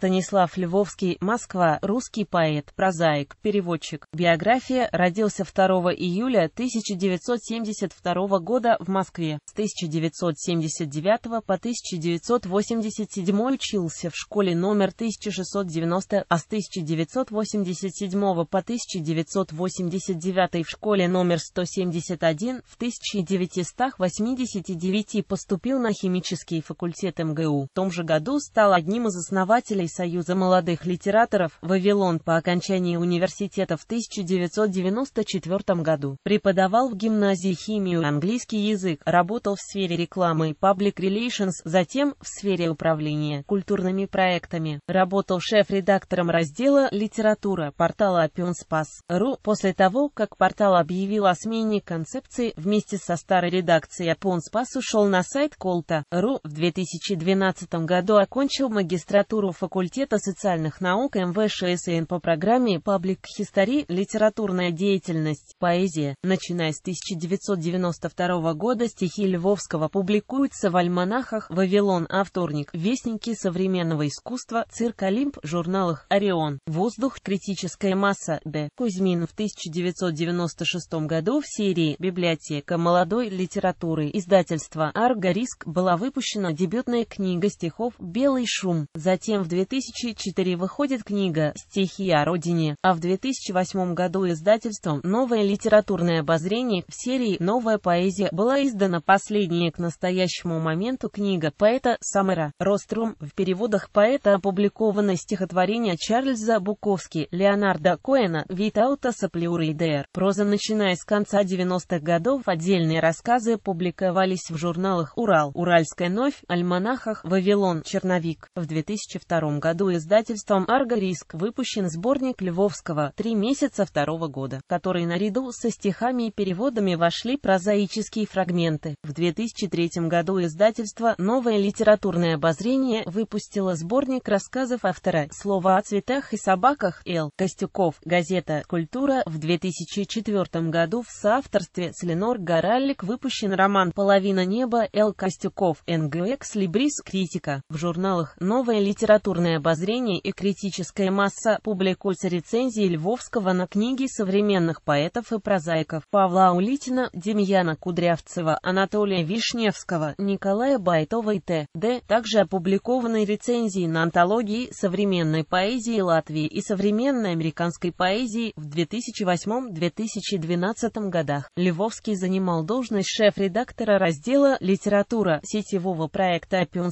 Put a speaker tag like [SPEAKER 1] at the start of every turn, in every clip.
[SPEAKER 1] Станислав Львовский, Москва, русский поэт, прозаик, переводчик. Биография родился 2 июля 1972 года в Москве. 1979 по 1987 учился в школе номер 1690, а с 1987 по 1989 в школе номер 171 в 1989 поступил на химический факультет МГУ. В том же году стал одним из основателей Союза молодых литераторов «Вавилон» по окончании университета в 1994 году. Преподавал в гимназии химию английский язык, работал работал в сфере рекламы и public relations, затем в сфере управления культурными проектами. Работал шеф-редактором раздела «Литература» портала Опионспас.ру. После того, как портал объявил о смене концепции, вместе со старой редакцией Опионспас ушел на сайт Колта.ру. В 2012 году окончил магистратуру факультета социальных наук МВШСН эм по программе Public History «Литературная деятельность, поэзия». Начиная с 1992 года стихи Львовского публикуется в альманахах «Вавилон», Авторник, «Вестники современного искусства», «Цирк Олимп», журналах «Орион», «Воздух», «Критическая масса», Д. Кузьмин в 1996 году в серии «Библиотека молодой литературы» издательства Аргариск была выпущена дебютная книга стихов «Белый шум». Затем в 2004 выходит книга «Стихи о родине», а в 2008 году издательством «Новое литературное обозрение» в серии «Новая поэзия» была издана по Последняя к настоящему моменту книга поэта Самера Рострум в переводах поэта опубликовано стихотворение Чарльза Буковски, Леонарда Коэна, Витаута Саплиура и Дэр. Проза начиная с конца 90-х годов отдельные рассказы публиковались в журналах «Урал», «Уральская новь», «Альманахах», «Вавилон», «Черновик». В 2002 году издательством «Арго Риск» выпущен сборник Львовского «Три месяца второго года», который наряду со стихами и переводами вошли прозаические фрагменты. В 2003 году издательство «Новое литературное обозрение» выпустило сборник рассказов автора «Слово о цветах и собаках» Л. Костюков, газета «Культура». В 2004 году в соавторстве с Ленор Гораллик выпущен роман «Половина неба» Л. Костюков, НГЭК, Либрис, критика. В журналах «Новое литературное обозрение» и «Критическая масса» публикуются рецензии Львовского на книги современных поэтов и прозаиков Павла Улитина, Демьяна Кудрявцева, Анатолия Анатолия Вишневского, Николая Байтова и Т.Д. Также опубликованы рецензии на антологии современной поэзии Латвии и современной американской поэзии в 2008-2012 годах. Львовский занимал должность шеф-редактора раздела «Литература» сетевого проекта «Опион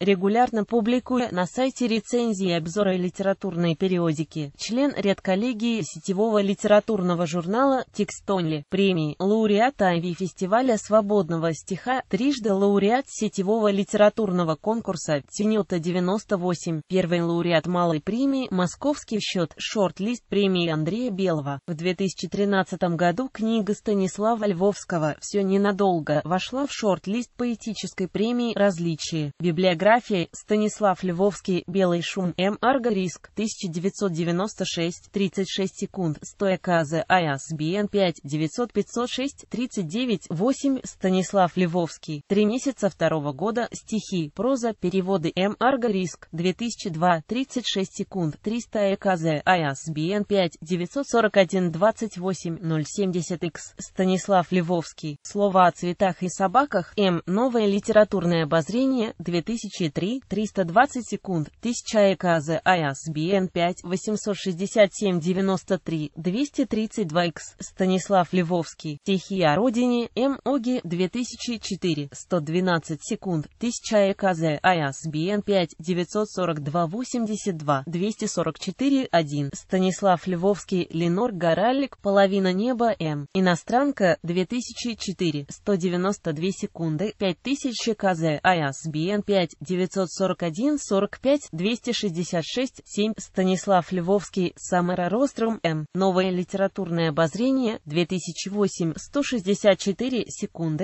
[SPEAKER 1] регулярно публикуя на сайте рецензии и обзоры литературной периодики, член редколлегии сетевого литературного журнала «Текстонли», премии, лауреата Ави фестиваля «Свобода» свободного стиха, трижды лауреат сетевого литературного конкурса «Тенюта-98», первый лауреат малой премии «Московский счет», шорт-лист премии Андрея Белого. В 2013 году книга Станислава Львовского «Все ненадолго» вошла в шорт-лист поэтической премии «Различие». Библиография Станислав Львовский «Белый шум» М. Арго 1996, 36 секунд, 100 КЗ АС 5 900 506 39 8 Станислав Львовский, три месяца второго года, стихи, проза, переводы М. Аргариск, 2002, 36 секунд, 300 ЭКЗ, ISBN 5, 941, 28, 070 X. Станислав Львовский, Слова о цветах и собаках, М. Новое литературное обозрение, 2003, 320 секунд, 1000 ЭКЗ, ISBN 5, 867, 93, 232 X. Станислав Львовский, Стихи о родине, М. Оги, 2004 112 секунд 1000 ЭКЗ ISBN 5 942 82 244 1 Станислав Львовский Ленор Горалик Половина неба М Иностранка 2004 192 секунды 5000 ЭКЗ ISBN 5 941 45 266 7 Станислав Львовский Самара Ростром М Новое литературное обозрение 2008 164 секунды